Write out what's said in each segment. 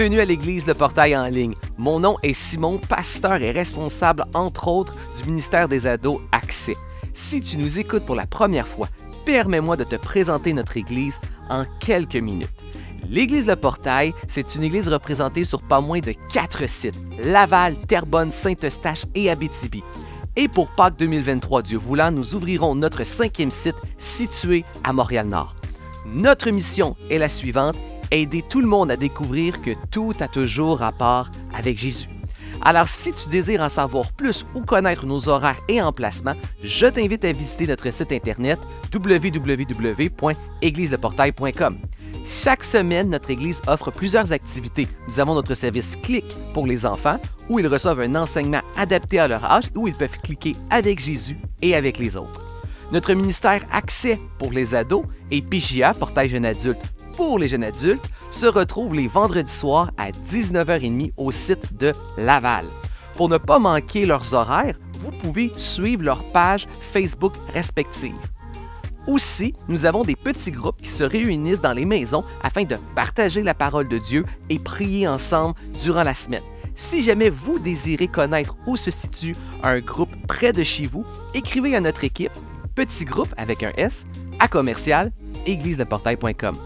Bienvenue à l'Église Le Portail en ligne. Mon nom est Simon, pasteur et responsable, entre autres, du ministère des ados Accès. Si tu nous écoutes pour la première fois, permets-moi de te présenter notre Église en quelques minutes. L'église Le Portail, c'est une église représentée sur pas moins de quatre sites Laval, Terrebonne, Saint-Eustache et Abitibi. Et pour Pâques 2023, Dieu voulant, nous ouvrirons notre cinquième site situé à Montréal-Nord. Notre mission est la suivante aider tout le monde à découvrir que tout a toujours rapport avec Jésus. Alors si tu désires en savoir plus ou connaître nos horaires et emplacements, je t'invite à visiter notre site internet www.égliseportail.com. Chaque semaine, notre Église offre plusieurs activités. Nous avons notre service Clic pour les enfants, où ils reçoivent un enseignement adapté à leur âge, où ils peuvent cliquer avec Jésus et avec les autres. Notre ministère Accès pour les ados et PGA, Portail Jeune Adulte, pour les jeunes adultes se retrouvent les vendredis soirs à 19h30 au site de Laval. Pour ne pas manquer leurs horaires, vous pouvez suivre leurs pages Facebook respectives. Aussi, nous avons des petits groupes qui se réunissent dans les maisons afin de partager la parole de Dieu et prier ensemble durant la semaine. Si jamais vous désirez connaître où se situe un groupe près de chez vous, écrivez à notre équipe petit groupe avec un S à commercial portailcom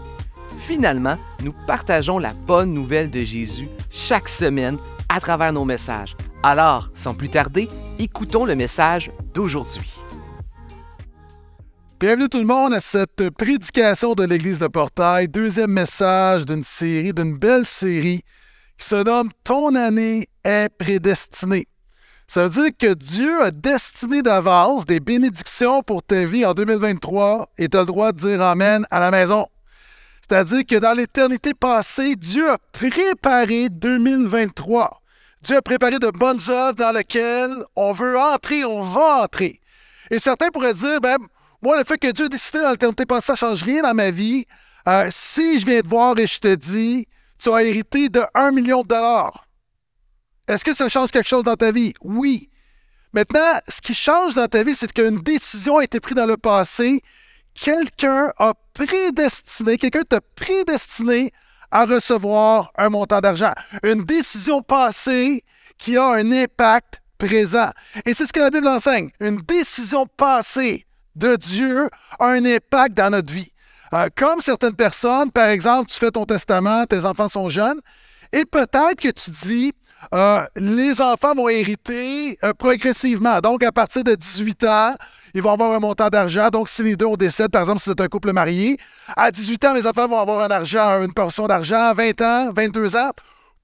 Finalement, nous partageons la bonne nouvelle de Jésus chaque semaine à travers nos messages. Alors, sans plus tarder, écoutons le message d'aujourd'hui. Bienvenue tout le monde à cette prédication de l'Église de Portail, deuxième message d'une série, d'une belle série qui se nomme Ton année est prédestinée. Ça veut dire que Dieu a destiné d'avance des bénédictions pour ta vie en 2023 et tu as le droit de dire Amen à la maison. C'est-à-dire que dans l'éternité passée, Dieu a préparé 2023. Dieu a préparé de bonnes œuvres dans lesquelles on veut entrer, on va entrer. Et certains pourraient dire, ben, moi, le fait que Dieu a décidé dans l'éternité passée, ça ne change rien dans ma vie. Euh, si je viens te voir et je te dis, tu as hérité de 1 million de dollars, est-ce que ça change quelque chose dans ta vie? Oui. Maintenant, ce qui change dans ta vie, c'est qu'une décision a été prise dans le passé. Quelqu'un a prédestiné, quelqu'un t'a prédestiné à recevoir un montant d'argent. Une décision passée qui a un impact présent. Et c'est ce que la Bible enseigne. Une décision passée de Dieu a un impact dans notre vie. Euh, comme certaines personnes, par exemple, tu fais ton testament, tes enfants sont jeunes, et peut-être que tu dis, euh, les enfants vont hériter euh, progressivement. Donc, à partir de 18 ans, ils vont avoir un montant d'argent. Donc, si les deux ont décède, par exemple, si c'est un couple marié, à 18 ans, mes enfants vont avoir un argent, une portion d'argent, 20 ans, 22 ans.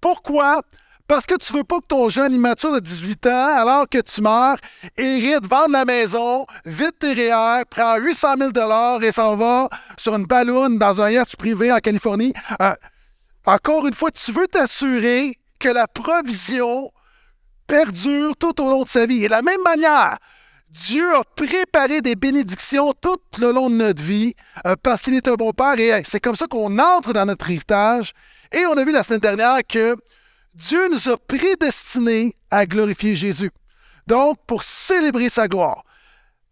Pourquoi? Parce que tu veux pas que ton jeune immature de 18 ans, alors que tu meurs, hérite, vende la maison, vide tes REER, prend 800 000 et s'en va sur une balloune dans un yacht privé en Californie. Euh, encore une fois, tu veux t'assurer que la provision perdure tout au long de sa vie. Et de la même manière, Dieu a préparé des bénédictions tout le long de notre vie euh, parce qu'il est un bon Père et c'est comme ça qu'on entre dans notre héritage. Et on a vu la semaine dernière que Dieu nous a prédestinés à glorifier Jésus. Donc, pour célébrer sa gloire.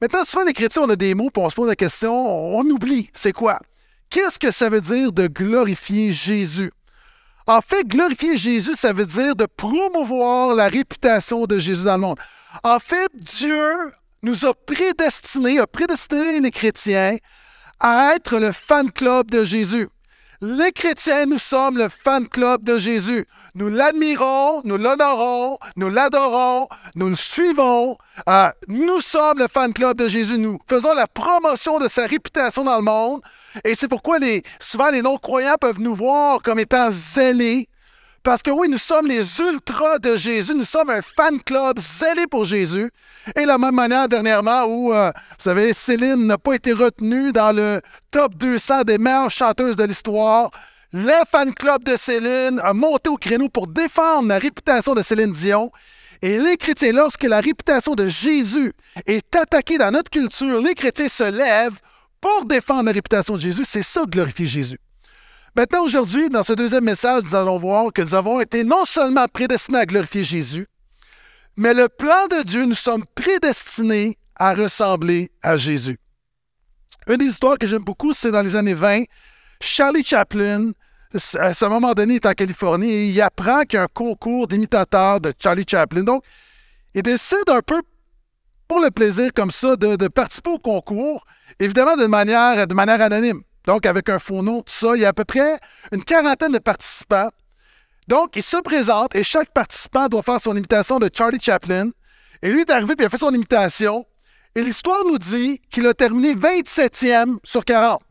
Maintenant, souvent les chrétiens, on a des mots, pour on se pose la question, on oublie, c'est quoi? Qu'est-ce que ça veut dire de glorifier Jésus? En fait, glorifier Jésus, ça veut dire de promouvoir la réputation de Jésus dans le monde. En fait, Dieu nous a prédestinés, a prédestiné les chrétiens à être le fan club de Jésus. Les chrétiens, nous sommes le fan club de Jésus. Nous l'admirons, nous l'honorons, nous l'adorons, nous le suivons. Euh, nous sommes le fan club de Jésus. Nous faisons la promotion de sa réputation dans le monde. Et c'est pourquoi souvent les non-croyants peuvent nous voir comme étant zélés parce que oui, nous sommes les ultras de Jésus, nous sommes un fan club zélé pour Jésus. Et la même manière, dernièrement, où, euh, vous savez, Céline n'a pas été retenue dans le top 200 des meilleures chanteuses de l'histoire, le fan club de Céline a monté au créneau pour défendre la réputation de Céline Dion. Et les chrétiens, lorsque la réputation de Jésus est attaquée dans notre culture, les chrétiens se lèvent pour défendre la réputation de Jésus. C'est ça, glorifier Jésus. Maintenant, aujourd'hui, dans ce deuxième message, nous allons voir que nous avons été non seulement prédestinés à glorifier Jésus, mais le plan de Dieu, nous sommes prédestinés à ressembler à Jésus. Une des histoires que j'aime beaucoup, c'est dans les années 20, Charlie Chaplin, à ce moment donné, est en Californie et il apprend qu'il y a un concours d'imitateurs de Charlie Chaplin. Donc, il décide un peu pour le plaisir comme ça de, participer au concours, évidemment de manière, de manière anonyme. Donc, avec un faux tout ça, il y a à peu près une quarantaine de participants. Donc, ils se présentent et chaque participant doit faire son imitation de Charlie Chaplin. Et lui est arrivé puis il a fait son imitation. Et l'histoire nous dit qu'il a terminé 27e sur 40.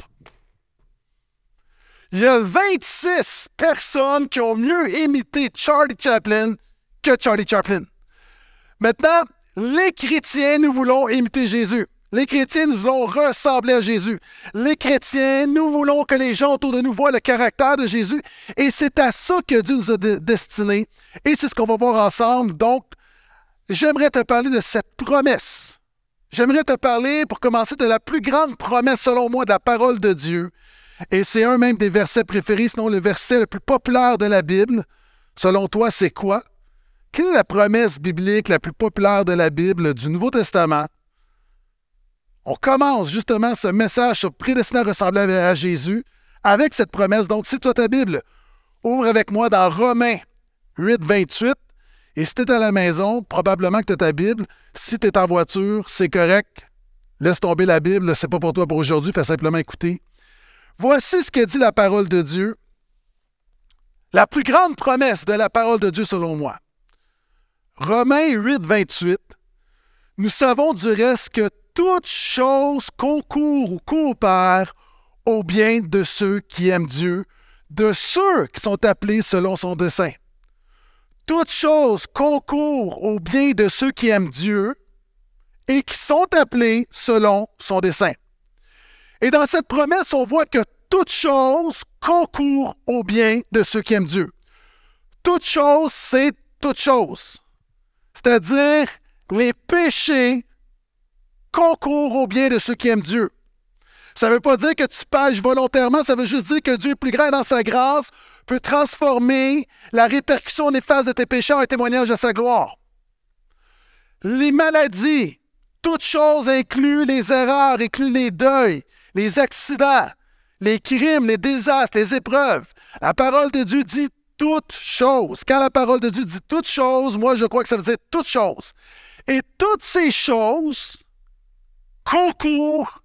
Il y a 26 personnes qui ont mieux imité Charlie Chaplin que Charlie Chaplin. Maintenant, les chrétiens, nous voulons imiter Jésus. Les chrétiens, nous voulons ressembler à Jésus. Les chrétiens, nous voulons que les gens autour de nous voient le caractère de Jésus. Et c'est à ça que Dieu nous a destinés. Et c'est ce qu'on va voir ensemble. Donc, j'aimerais te parler de cette promesse. J'aimerais te parler, pour commencer, de la plus grande promesse, selon moi, de la parole de Dieu. Et c'est un même des versets préférés, sinon le verset le plus populaire de la Bible. Selon toi, c'est quoi? Quelle est la promesse biblique la plus populaire de la Bible du Nouveau Testament? on commence justement ce message sur prédestinat ressemblant à Jésus avec cette promesse. Donc, si tu as ta Bible. Ouvre avec moi dans Romains 8, 28. Et si tu es à la maison, probablement que tu as ta Bible. Si tu es en voiture, c'est correct. Laisse tomber la Bible, c'est pas pour toi pour aujourd'hui, fais simplement écouter. Voici ce que dit la parole de Dieu. La plus grande promesse de la parole de Dieu selon moi. Romains 8, 28. Nous savons du reste que toutes choses concourent ou coopèrent au bien de ceux qui aiment Dieu, de ceux qui sont appelés selon son dessein. Toutes choses concourent au bien de ceux qui aiment Dieu et qui sont appelés selon son dessein. Et dans cette promesse, on voit que toutes choses concourent au bien de ceux qui aiment Dieu. Toutes choses, c'est toutes choses. » C'est-à-dire, les péchés concours au bien de ceux qui aiment Dieu. Ça ne veut pas dire que tu pages volontairement, ça veut juste dire que Dieu plus grand dans sa grâce, peut transformer la répercussion néfaste de tes péchés en un témoignage de sa gloire. Les maladies, toutes choses incluent les erreurs, incluent les deuils, les accidents, les crimes, les désastres, les épreuves. La parole de Dieu dit toutes choses. Quand la parole de Dieu dit toutes choses, moi je crois que ça veut dire toutes choses. Et toutes ces choses concours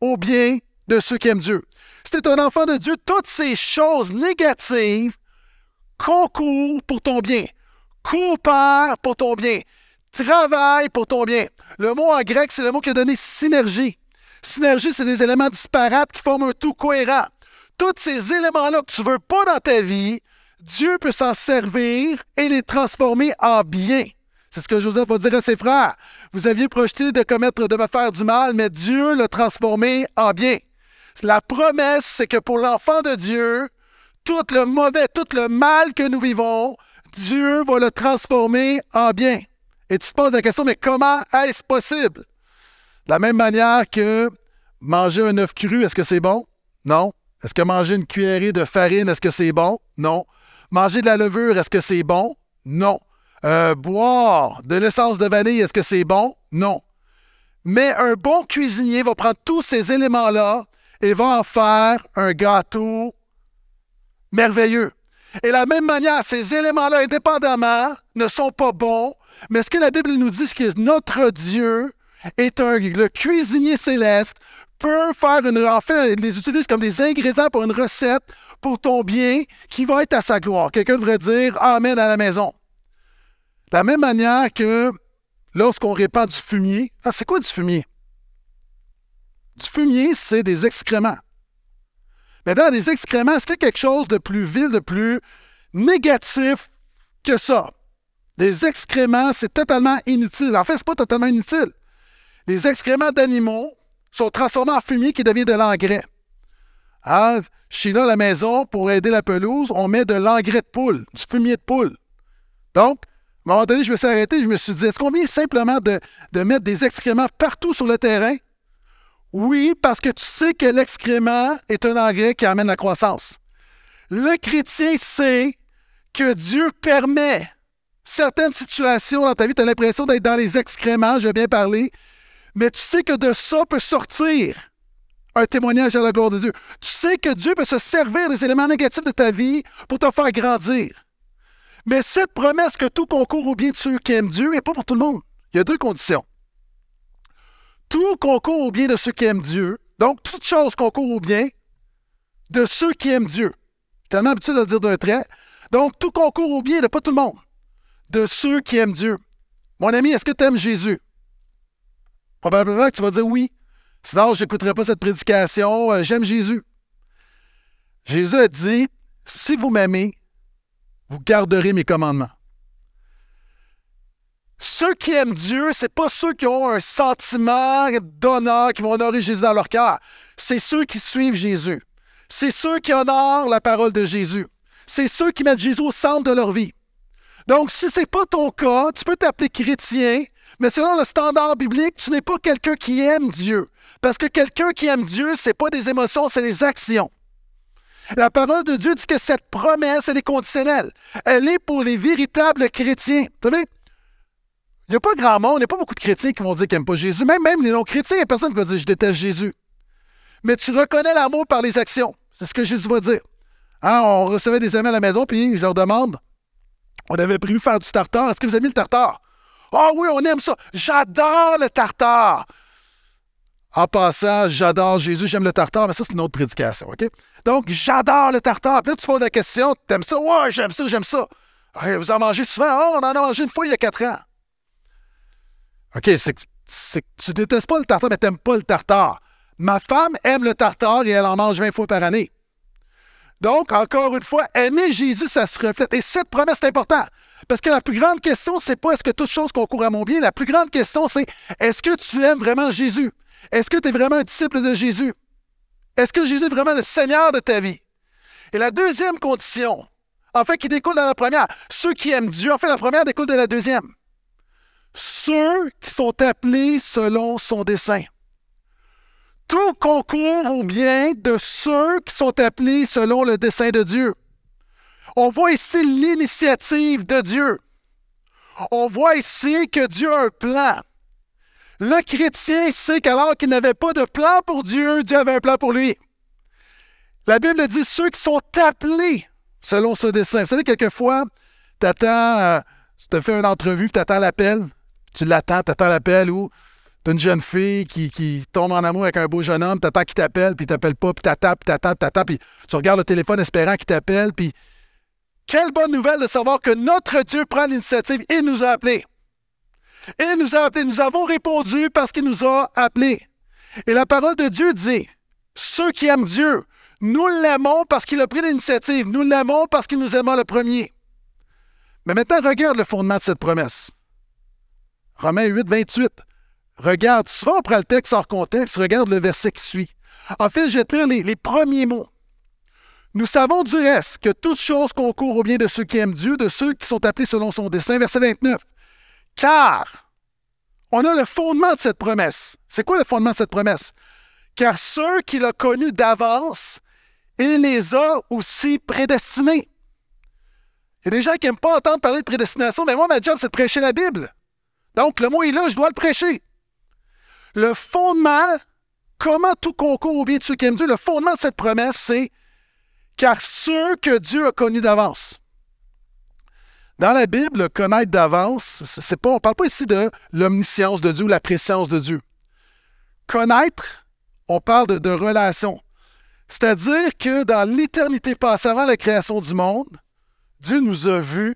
au bien de ceux qui aiment Dieu. Si tu es un enfant de Dieu, toutes ces choses négatives concourent pour ton bien, coopèrent pour ton bien, travaillent pour ton bien. Le mot en grec, c'est le mot qui a donné synergie. Synergie, c'est des éléments disparates qui forment un tout cohérent. Tous ces éléments-là que tu veux pas dans ta vie, Dieu peut s'en servir et les transformer en bien. C'est ce que Joseph va dire à ses frères. Vous aviez projeté de commettre, de me faire du mal, mais Dieu l'a transformé en bien. La promesse, c'est que pour l'enfant de Dieu, tout le mauvais, tout le mal que nous vivons, Dieu va le transformer en bien. Et tu te poses la question, mais comment est-ce possible? De la même manière que manger un œuf cru, est-ce que c'est bon? Non. Est-ce que manger une cuillerée de farine, est-ce que c'est bon? Non. Manger de la levure, est-ce que c'est bon? Non. Euh, boire de l'essence de vanille, est-ce que c'est bon? Non. Mais un bon cuisinier va prendre tous ces éléments-là et va en faire un gâteau merveilleux. Et de la même manière, ces éléments-là, indépendamment, ne sont pas bons, mais ce que la Bible nous dit, c'est que notre Dieu est un, le cuisinier céleste, peut faire une, en fait, les utilise comme des ingrédients pour une recette pour ton bien qui va être à sa gloire. Quelqu'un devrait dire Amen à la maison. De la même manière que lorsqu'on répand du fumier, ah, c'est quoi du fumier? Du fumier, c'est des excréments. Mais dans des excréments, est-ce qu'il y a quelque chose de plus vil, de plus négatif que ça? Des excréments, c'est totalement inutile. En fait, c'est pas totalement inutile. Les excréments d'animaux sont transformés en fumier qui devient de l'engrais. Chez nous, à la maison, pour aider la pelouse, on met de l'engrais de poule, du fumier de poule. Donc, à un moment donné, je me suis arrêté, je me suis dit, est-ce qu'on vient simplement de, de mettre des excréments partout sur le terrain? Oui, parce que tu sais que l'excrément est un engrais qui amène la croissance. Le chrétien sait que Dieu permet certaines situations dans ta vie, tu as l'impression d'être dans les excréments, j'ai bien parlé, mais tu sais que de ça peut sortir un témoignage à la gloire de Dieu. Tu sais que Dieu peut se servir des éléments négatifs de ta vie pour te faire grandir. Mais cette promesse que tout concourt au bien de ceux qui aiment Dieu n'est pas pour tout le monde. Il y a deux conditions. Tout concourt au bien de ceux qui aiment Dieu. Donc, toute chose concourt au bien de ceux qui aiment Dieu. tu as tellement habitué de le dire d'un trait. Donc, tout concourt au bien de pas tout le monde, de ceux qui aiment Dieu. Mon ami, est-ce que tu aimes Jésus? Probablement que tu vas dire oui. Sinon, je n'écouterai pas cette prédication. Euh, j'aime Jésus. Jésus a dit, si vous m'aimez, vous garderez mes commandements. Ceux qui aiment Dieu, ce n'est pas ceux qui ont un sentiment d'honneur, qui vont honorer Jésus dans leur cœur. C'est ceux qui suivent Jésus. C'est ceux qui honorent la parole de Jésus. C'est ceux qui mettent Jésus au centre de leur vie. Donc, si ce n'est pas ton cas, tu peux t'appeler chrétien, mais selon le standard biblique, tu n'es pas quelqu'un qui aime Dieu. Parce que quelqu'un qui aime Dieu, ce n'est pas des émotions, c'est des actions. La parole de Dieu dit que cette promesse, elle est conditionnelle. Elle est pour les véritables chrétiens. Vous savez, il n'y a pas grand monde, il n'y a pas beaucoup de chrétiens qui vont dire qu'ils n'aiment pas Jésus. Même, même les non-chrétiens, il n'y a personne qui va dire je déteste Jésus. Mais tu reconnais l'amour par les actions. C'est ce que Jésus va dire. Hein, on recevait des amis à la maison, puis je leur demande on avait prévu faire du tartare. Est-ce que vous aimez le tartare? Ah oh oui, on aime ça. J'adore le tartare. En passant, j'adore Jésus, j'aime le tartare, mais ça, c'est une autre prédication, OK? Donc, j'adore le tartare. Puis là, tu poses la question, t'aimes ça? Ouais, j'aime ça, j'aime ça. vous en mangez souvent? Ah, on en a mangé une fois il y a quatre ans. OK, c'est que tu détestes pas le tartare, mais t'aimes pas le tartare. Ma femme aime le tartare et elle en mange 20 fois par année. Donc, encore une fois, aimer Jésus, ça se reflète. Et cette promesse, est importante Parce que la plus grande question, c'est pas est-ce que toutes choses concourent à mon bien. La plus grande question, c'est est-ce que tu aimes vraiment Jésus? Est-ce que tu es vraiment un disciple de Jésus? Est-ce que Jésus est vraiment le Seigneur de ta vie? Et la deuxième condition, en fait, qui découle de la première, ceux qui aiment Dieu, en fait, la première découle de la deuxième. Ceux qui sont appelés selon son dessein. Tout concourt au bien de ceux qui sont appelés selon le dessein de Dieu. On voit ici l'initiative de Dieu. On voit ici que Dieu a un plan. Le chrétien sait qu'alors qu'il n'avait pas de plan pour Dieu, Dieu avait un plan pour lui. La Bible dit ceux qui sont appelés selon ce dessein. Vous savez, quelquefois, tu attends, euh, tu te fais une entrevue, tu attends l'appel. Tu l'attends, tu attends l'appel ou tu une jeune fille qui, tombe en amour avec un beau jeune homme, tu attends qu'il t'appelle, puis il t'appelle pas, puis t'attends, puis t'attends, t'attends, puis tu regardes le téléphone espérant qu'il t'appelle, puis quelle bonne nouvelle de savoir que notre Dieu prend l'initiative et nous a appelés. Et nous Nous avons répondu parce qu'il nous a appelés. Et la parole de Dieu dit, ceux qui aiment Dieu, nous l'aimons parce qu'il a pris l'initiative. Nous l'aimons parce qu'il nous aima le premier. Mais maintenant, regarde le fondement de cette promesse. Romains 8, 28. Regarde, souvent on prend le texte hors contexte, regarde le verset qui suit. En fait, je les, les premiers mots. Nous savons du reste que toute chose concourt au bien de ceux qui aiment Dieu, de ceux qui sont appelés selon son dessein. Verset 29. Car on a le fondement de cette promesse. C'est quoi le fondement de cette promesse? Car ceux qu'il a connus d'avance, il les a aussi prédestinés. Il y a des gens qui n'aiment pas entendre parler de prédestination, mais moi, ma job, c'est de prêcher la Bible. Donc, le mot est là, je dois le prêcher. Le fondement, comment tout concourt au bien de ceux qui aiment Dieu, le fondement de cette promesse, c'est car ceux que Dieu a connus d'avance. Dans la Bible, connaître d'avance, on ne parle pas ici de l'omniscience de Dieu ou la préscience de Dieu. Connaître, on parle de, relation. C'est-à-dire que dans l'éternité passée avant la création du monde, Dieu nous a vus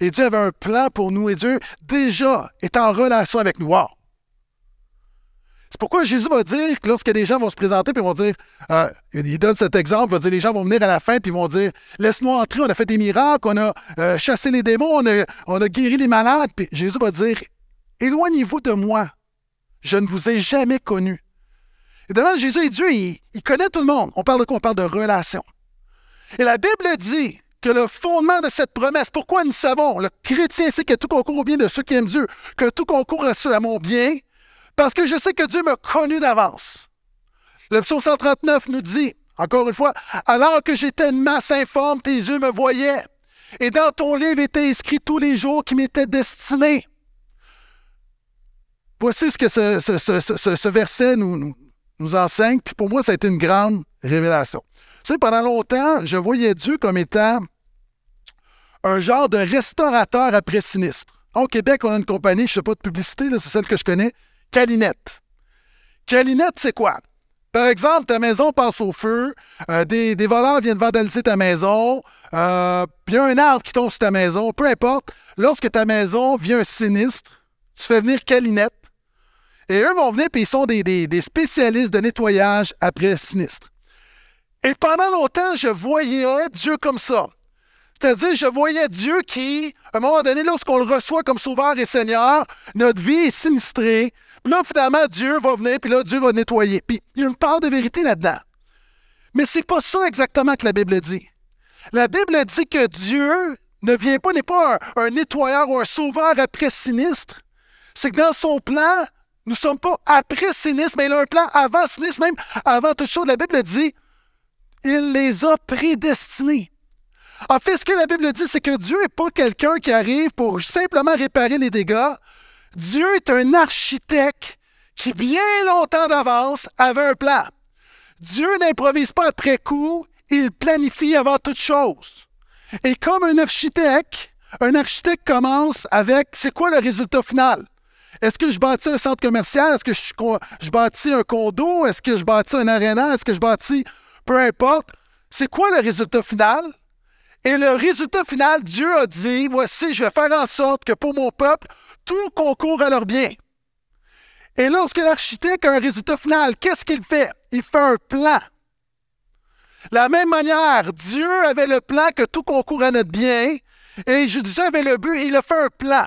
et Dieu avait un plan pour nous et Dieu déjà est en relation avec nous pourquoi Jésus va dire que lorsque des gens vont se présenter, puis vont dire, euh, il donne cet exemple, il va dire, les gens vont venir à la fin, puis vont dire, laisse Laisse-moi entrer, on a fait des miracles, on a euh, chassé les démons, on a, guéri les malades. Puis Jésus va dire, éloignez-vous de moi, je ne vous ai jamais connu. Et Évidemment, Jésus est Dieu, il, connaît tout le monde. On parle de quoi? On parle de relation. Et la Bible dit que le fondement de cette promesse, pourquoi nous savons, le chrétien sait que tout concourt au bien de ceux qui aiment Dieu, que tout concourt à ceux à mon bien, parce que je sais que Dieu m'a connu d'avance. Le psaume 139 nous dit, encore une fois, alors que j'étais une masse informe, tes yeux me voyaient. Et dans ton livre était inscrits tous les jours qui m'étaient destinés. Voici ce que ce, verset nous, enseigne. Puis pour moi, ça a été une grande révélation. Tu sais, pendant longtemps, je voyais Dieu comme étant un genre de restaurateur après sinistre. Au Québec, on a une compagnie, je ne sais pas de publicité, c'est celle que je connais, Calinette. Calinette, c'est quoi? Par exemple, ta maison passe au feu, euh, des, voleurs viennent vandaliser ta maison, euh, puis il y a un arbre qui tombe sur ta maison, peu importe. Lorsque ta maison vient sinistre, tu fais venir Calinette. Et eux vont venir, puis ils sont des, des, spécialistes de nettoyage après sinistre. Et pendant longtemps, je voyais Dieu comme ça. C'est-à-dire, je voyais Dieu qui, à un moment donné, lorsqu'on le reçoit comme sauveur et Seigneur, notre vie est sinistrée, là, finalement, Dieu va venir, puis là, Dieu va nettoyer. Puis il y a une part de vérité là-dedans. Mais c'est pas ça exactement que la Bible dit. La Bible dit que Dieu ne vient pas, n'est pas un, nettoyeur ou un sauveur après sinistre. C'est que dans son plan, nous ne sommes pas après sinistre, mais il a un plan avant sinistre, même avant toute chose. La Bible dit, il les a prédestinés. En fait, ce que la Bible dit, c'est que Dieu n'est pas quelqu'un qui arrive pour simplement réparer les dégâts. Dieu est un architecte qui, bien longtemps d'avance, avait un plan. Dieu n'improvise pas après coup, il planifie avant toute chose. Et comme un architecte, un architecte commence avec c'est quoi le résultat final? Est-ce que je bâtis un centre commercial? Est-ce que je, bâtis un condo? Est-ce que je bâtis un aréna? Est-ce que je bâtis peu importe? C'est quoi le résultat final? Et le résultat final, Dieu a dit, voici, je vais faire en sorte que pour mon peuple, tout concourt à leur bien. Et lorsque l'architecte a un résultat final, qu'est-ce qu'il fait? Il fait un plan. La même manière, Dieu avait le plan que tout concourt à notre bien, et Jésus avait le but, il a fait un plan.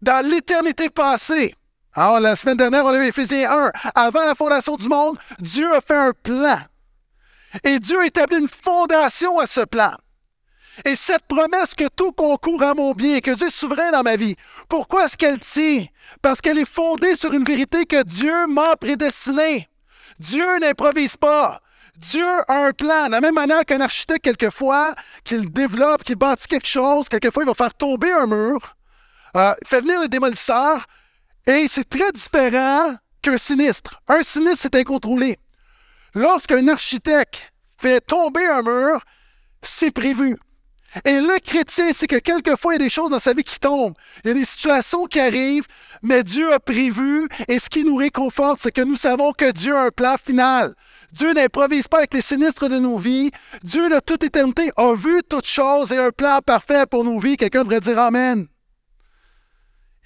Dans l'éternité passée, alors la semaine dernière, on a eu Éphésiens 1, avant la fondation du monde, Dieu a fait un plan. Et Dieu a établi une fondation à ce plan. Et cette promesse que tout concourt à mon bien, que Dieu est souverain dans ma vie, pourquoi est-ce qu'elle tient? Parce qu'elle est fondée sur une vérité que Dieu m'a prédestinée. Dieu n'improvise pas. Dieu a un plan. De la même manière qu'un architecte, quelquefois, qu'il développe, qu'il bâtit quelque chose, quelquefois, il va faire tomber un mur, euh, il fait venir le démolisseur, et c'est très différent qu'un sinistre. Un sinistre, c'est incontrôlé. Lorsqu'un architecte fait tomber un mur, c'est prévu. Et le chrétien, c'est que quelquefois, il y a des choses dans sa vie qui tombent. Il y a des situations qui arrivent, mais Dieu a prévu. Et ce qui nous réconforte, c'est que nous savons que Dieu a un plan final. Dieu n'improvise pas avec les sinistres de nos vies. Dieu, de toute éternité, a vu toutes choses et un plan parfait pour nos vies. Quelqu'un devrait dire Amen.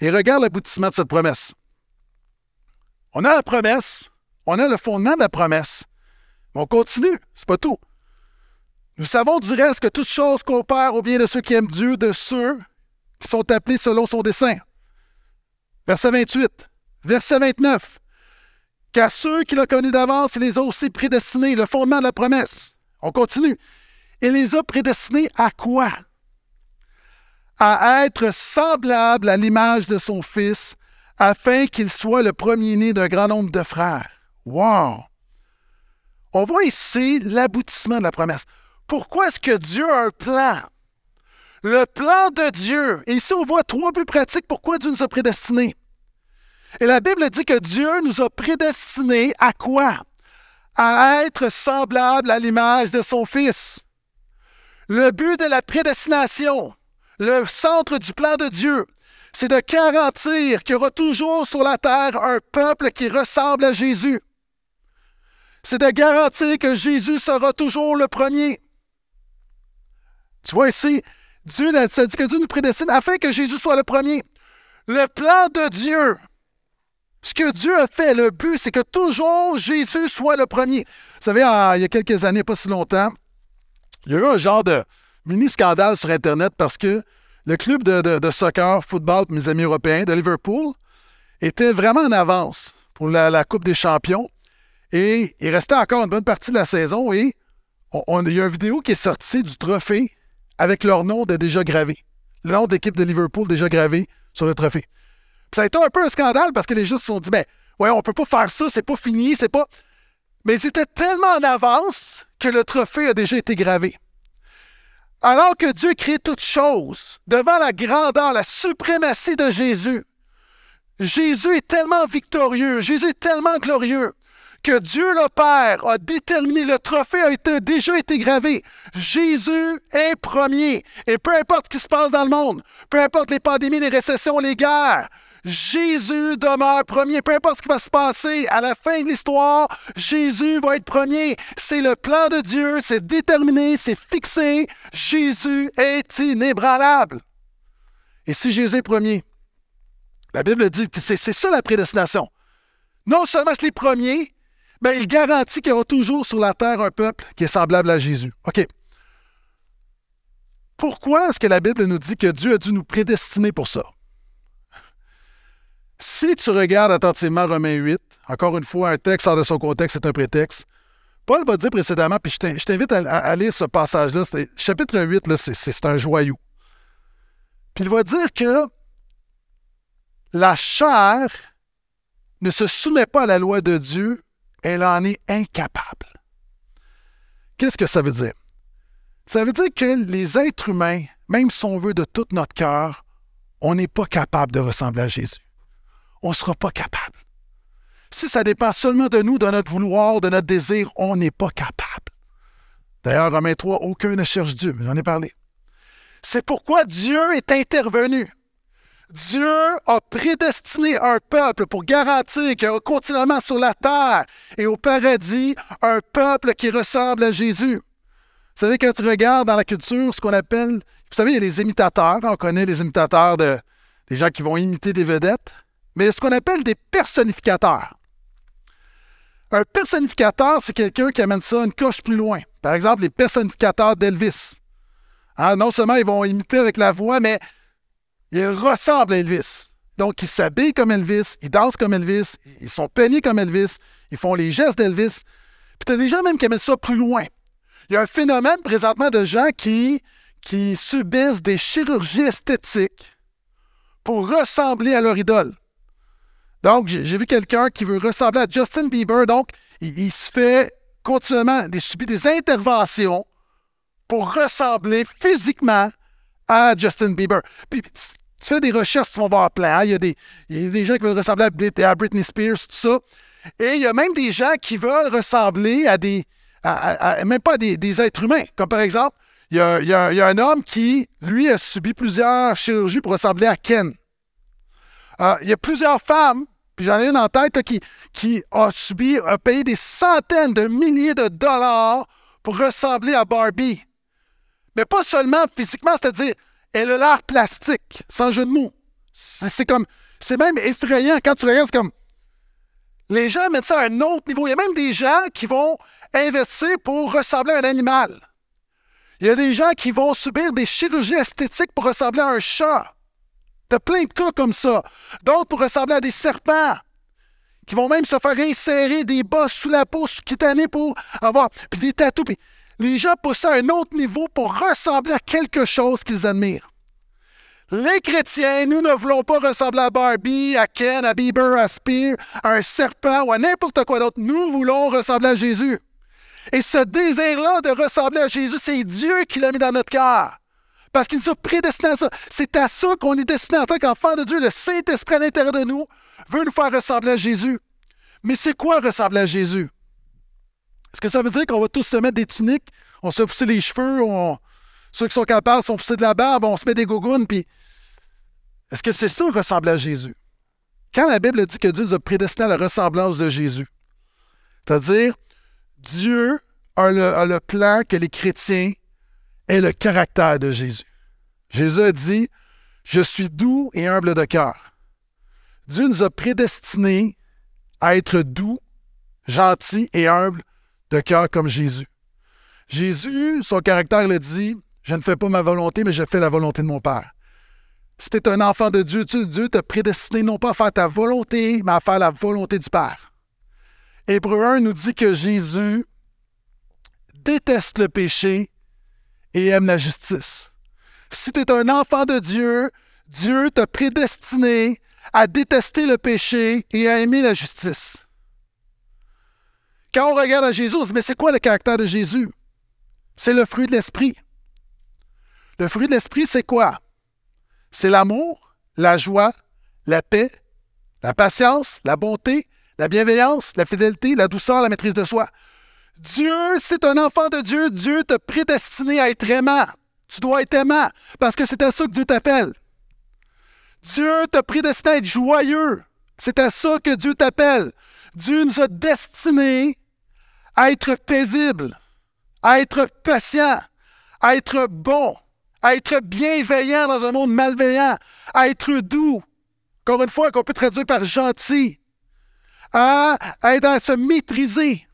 Et regarde l'aboutissement de cette promesse. On a la promesse, on a le fondement de la promesse, mais on continue, c'est pas tout. Nous savons du reste que toute chose coopère au bien de ceux qui aiment Dieu, de ceux qui sont appelés selon son dessein. Verset 28. Verset 29. Qu'à ceux qui l'ont connu d'avance, il les a aussi prédestinés, le fondement de la promesse. On continue. Il les a prédestinés à quoi? À être semblables à l'image de son Fils, afin qu'il soit le premier-né d'un grand nombre de frères. Wow! On voit ici l'aboutissement de la promesse pourquoi est-ce que Dieu a un plan? Le plan de Dieu. Et ici, on voit trois plus pratiques pourquoi Dieu nous a prédestinés. Et la Bible dit que Dieu nous a prédestinés à quoi? À être semblables à l'image de son Fils. Le but de la prédestination, le centre du plan de Dieu, c'est de garantir qu'il y aura toujours sur la terre un peuple qui ressemble à Jésus. C'est de garantir que Jésus sera toujours le premier. Tu vois ici, Dieu ça dit que Dieu nous prédestine afin que Jésus soit le premier. Le plan de Dieu. Ce que Dieu a fait, le but, c'est que toujours Jésus soit le premier. Vous savez, il y a quelques années, pas si longtemps, il y a eu un genre de mini-scandale sur Internet parce que le club de, soccer, football, mes amis européens, de Liverpool, était vraiment en avance pour la, Coupe des Champions. Et il restait encore une bonne partie de la saison et il y a une vidéo qui est sortie du trophée avec leur nom déjà gravé. Le nom d'équipe de Liverpool déjà gravé sur le trophée. ça a été un peu un scandale parce que les gens se sont dit, mais ben, ouais, on peut pas faire ça, c'est pas fini, c'est pas. Mais ils étaient tellement en avance que le trophée a déjà été gravé. Alors que Dieu crée toutes choses, devant la grandeur, la suprématie de Jésus, Jésus est tellement victorieux, Jésus est tellement glorieux, que Dieu le Père a déterminé, le trophée a été, déjà été gravé. Jésus est premier. Et peu importe ce qui se passe dans le monde, peu importe les pandémies, les récessions, les guerres, Jésus demeure premier. Peu importe ce qui va se passer, à la fin de l'histoire, Jésus va être premier. C'est le plan de Dieu, c'est déterminé, c'est fixé. Jésus est inébranlable. Et si Jésus est premier, la Bible dit que c'est ça la prédestination. Non seulement c'est les premiers, ben, il garantit qu'il y aura toujours sur la terre un peuple qui est semblable à Jésus. OK. Pourquoi est-ce que la Bible nous dit que Dieu a dû nous prédestiner pour ça? Si tu regardes attentivement Romains 8, encore une fois, un texte hors de son contexte c'est un prétexte. Paul va dire précédemment, puis je t'invite à, lire ce passage-là, chapitre 8, c'est un joyau. Puis il va dire que la chair ne se soumet pas à la loi de Dieu, elle en est incapable. Qu'est-ce que ça veut dire? Ça veut dire que les êtres humains, même si on veut de tout notre cœur, on n'est pas capable de ressembler à Jésus. On ne sera pas capable. Si ça dépend seulement de nous, de notre vouloir, de notre désir, on n'est pas capable. D'ailleurs, Romains 3, aucun ne cherche Dieu, j'en ai parlé. C'est pourquoi Dieu est intervenu. Dieu a prédestiné un peuple pour garantir qu'il y aura continuellement sur la terre et au paradis un peuple qui ressemble à Jésus. Vous savez, quand tu regardes dans la culture ce qu'on appelle, vous savez, il y a les imitateurs, hein, on connaît les imitateurs de, des gens qui vont imiter des vedettes, mais ce qu'on appelle des personnificateurs. Un personnificateur, c'est quelqu'un qui amène ça une coche plus loin. Par exemple, les personnificateurs d'Elvis. Hein, non seulement ils vont imiter avec la voix, mais il ressemble à Elvis. Donc, ils s'habillent comme Elvis, ils dansent comme Elvis, ils sont peignés comme Elvis, ils font les gestes d'Elvis. Puis t'as des gens même qui mettent ça plus loin. Il y a un phénomène présentement de gens qui, qui subissent des chirurgies esthétiques pour ressembler à leur idole. Donc, j'ai vu quelqu'un qui veut ressembler à Justin Bieber, donc il, se fait continuellement, il subit des interventions pour ressembler physiquement à Justin Bieber. Puis, tu fais des recherches, tu vas voir plein. Il, y, a des, gens qui veulent ressembler à, Britney Spears, tout ça. Et il y a même des gens qui veulent ressembler à des. même pas à des, êtres humains. Comme par exemple, il y, a, un homme qui, lui, a subi plusieurs chirurgies pour ressembler à Ken. Euh, il y a plusieurs femmes, puis j'en ai une en tête, qui, qui a subi, a payé des centaines de milliers de dollars pour ressembler à Barbie. Mais pas seulement physiquement, c'est-à-dire elle a l'air plastique, sans jeu de mots. Hein, c'est comme. C'est même effrayant quand tu regardes, comme. Les gens mettent ça à un autre niveau. Il y a même des gens qui vont investir pour ressembler à un animal. Il y a des gens qui vont subir des chirurgies esthétiques pour ressembler à un chat. T'as plein de cas comme ça. D'autres pour ressembler à des serpents. Qui vont même se faire insérer des bosses sous la peau sous pour avoir. des tatous les gens poussent à un autre niveau pour ressembler à quelque chose qu'ils admirent. Les chrétiens, nous ne voulons pas ressembler à Barbie, à Ken, à Bieber, à Spear, à un serpent ou à n'importe quoi d'autre. Nous voulons ressembler à Jésus. Et ce désir-là de ressembler à Jésus, c'est Dieu qui l'a mis dans notre cœur. Parce qu'il nous a prédestinés à ça. C'est à ça qu'on est destiné en tant qu'enfant de Dieu. Le Saint-Esprit à l'intérieur de nous veut nous faire ressembler à Jésus. Mais c'est quoi ressembler à Jésus? Est-ce que ça veut dire qu'on va tous se mettre des tuniques, on se pousser les cheveux, ceux qui sont capables sont poussés de la barbe, on se met des gougounes, puis est-ce que c'est ça ressemble à Jésus? Quand la Bible dit que Dieu nous a prédestinés à la ressemblance de Jésus, c'est-à-dire Dieu le, a le plan que les chrétiens aient le caractère de Jésus. Jésus a dit, je suis doux et humble de cœur. Dieu nous a prédestinés à être doux, gentils et humbles comme Jésus. Jésus, son caractère le dit, je ne fais pas ma volonté, mais je fais la volonté de mon Père. Si tu es un enfant de Dieu, tu, Dieu t'a prédestiné non pas à faire ta volonté, mais à faire la volonté du Père. Hébreu 1 nous dit que Jésus déteste le péché et aime la justice. Si tu es un enfant de Dieu, Dieu t'a prédestiné à détester le péché et à aimer la justice. Quand on regarde à Jésus, mais c'est quoi le caractère de Jésus? C'est le fruit de l'esprit. Le fruit de l'esprit, c'est quoi? C'est l'amour, la joie, la paix, la patience, la bonté, la bienveillance, la fidélité, la douceur, la maîtrise de soi. Dieu, c'est un enfant de Dieu. Dieu t'a prédestiné à être aimant. Tu dois être aimant parce que c'est à ça que Dieu t'appelle. Dieu t'a prédestiné à être joyeux. C'est à ça que Dieu t'appelle. Dieu nous a destinés à être paisible, à être patient, à être bon, à être bienveillant dans un monde malveillant, à être doux, encore une fois, qu'on peut traduire par gentil, à ah, être à se maîtriser.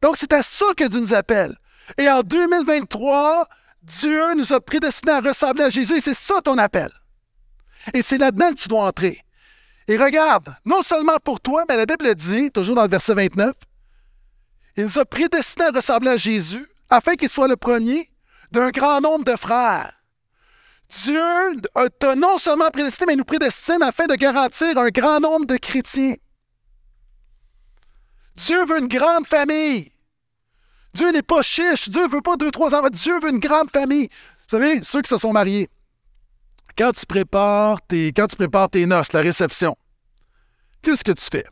Donc, c'est à ça que Dieu nous appelle. Et en 2023, Dieu nous a prédestinés à ressembler à Jésus et c'est ça ton appel. Et c'est là-dedans que tu dois entrer. Et regarde, non seulement pour toi, mais la Bible dit, toujours dans le verset 29, il nous a prédestinés à ressembler à Jésus afin qu'il soit le premier d'un grand nombre de frères. Dieu t'a non seulement prédestiné, mais nous prédestine afin de garantir un grand nombre de chrétiens. Dieu veut une grande famille. Dieu n'est pas chiche. Dieu veut pas deux, trois enfants. Dieu veut une grande famille. Vous savez, ceux qui se sont mariés, quand tu prépares tes, quand tu noces, la réception, qu'est-ce que tu fais?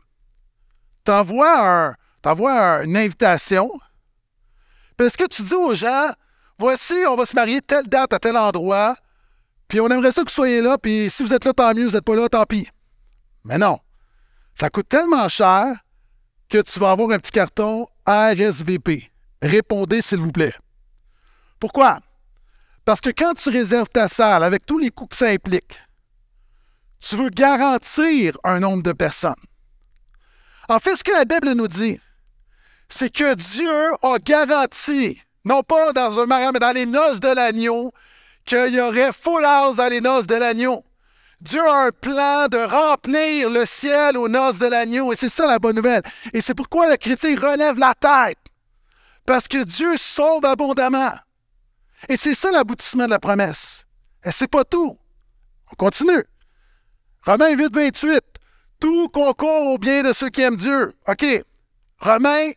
envoies un, t'envoies une invitation. parce est-ce que tu dis aux gens, voici, on va se marier telle date à tel endroit, puis on aimerait ça que vous soyez là, puis si vous êtes là, tant mieux, vous n'êtes pas là, tant pis. Mais non. Ça coûte tellement cher que tu vas avoir un petit carton RSVP. Répondez, s'il vous plaît. Pourquoi? Parce que quand tu réserves ta salle avec tous les coûts que ça implique, tu veux garantir un nombre de personnes. En fait, ce que la Bible nous dit, c'est que Dieu a garanti, non pas dans un mariage, mais dans les noces de l'agneau, qu'il y aurait full house dans les noces de l'agneau. Dieu a un plan de remplir le ciel aux noces de l'agneau. Et c'est ça la bonne nouvelle. Et c'est pourquoi le chrétien relève la tête. Parce que Dieu sauve abondamment. Et c'est ça l'aboutissement de la promesse. Et c'est pas tout. On continue. Romains 8, 28. Tout concourt au bien de ceux qui aiment Dieu. OK. Romains